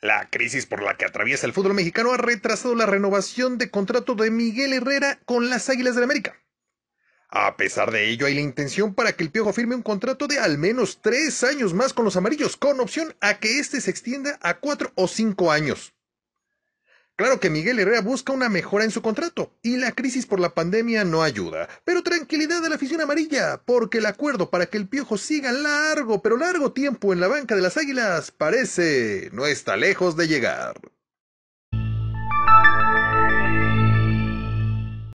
La crisis por la que atraviesa el fútbol mexicano ha retrasado la renovación de contrato de Miguel Herrera con las Águilas del la América. A pesar de ello, hay la intención para que el Piojo firme un contrato de al menos tres años más con los amarillos, con opción a que éste se extienda a cuatro o cinco años. Claro que Miguel Herrera busca una mejora en su contrato y la crisis por la pandemia no ayuda. Pero tranquilidad a la afición amarilla, porque el acuerdo para que el Piojo siga largo, pero largo tiempo en la banca de las Águilas parece no está lejos de llegar.